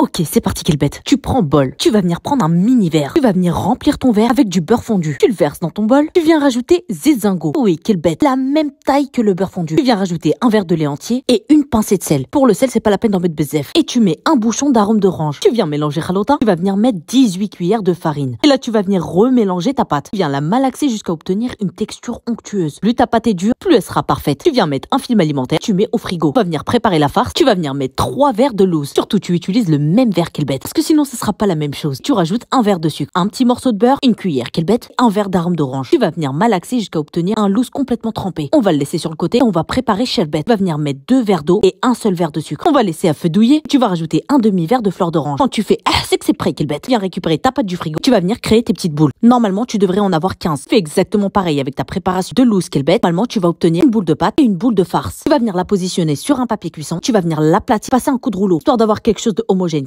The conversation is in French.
Ok, c'est parti, qu'elle bête. Tu prends bol. Tu vas venir prendre un mini verre. Tu vas venir remplir ton verre avec du beurre fondu. Tu le verses dans ton bol. Tu viens rajouter zézingo. Oui, qu'elle bête. La même taille que le beurre fondu. Tu viens rajouter un verre de lait entier et une pincée de sel. Pour le sel, c'est pas la peine d'en mettre bezef. Et tu mets un bouchon d'arôme d'orange. Tu viens mélanger halota. Tu vas venir mettre 18 cuillères de farine. Et là, tu vas venir remélanger ta pâte. Tu viens la malaxer jusqu'à obtenir une texture onctueuse. Plus ta pâte est dure, plus elle sera parfaite. Tu viens mettre un film alimentaire. Tu mets au frigo. Tu vas venir préparer la farce. Tu vas venir mettre trois verres de loose. Surtout, tu utilises le même verre qu'elle bête. Parce que sinon, ce sera pas la même chose. Tu rajoutes un verre de sucre, un petit morceau de beurre, une cuillère qu'elle bête, un verre d'arôme d'orange. Tu vas venir malaxer jusqu'à obtenir un loose complètement trempé. On va le laisser sur le côté. et On va préparer bête. Tu vas venir mettre deux verres d'eau et un seul verre de sucre. On va laisser à feu douiller. Tu vas rajouter un demi-verre de fleur d'orange. Quand tu fais, ah, c'est que c'est prêt, qu'elle bête. Viens récupérer ta pâte du frigo. Tu vas venir créer tes petites boules. Normalement, tu devrais en avoir 15. Fais exactement pareil avec ta préparation de loose qu'elle bête. Normalement, tu vas obtenir une boule de pâte et une boule de farce. Tu vas venir la positionner sur un papier cuisson. Tu vas venir l'aplatir, passer un coup de rouleau, histoire d'avoir quelque chose de homogène.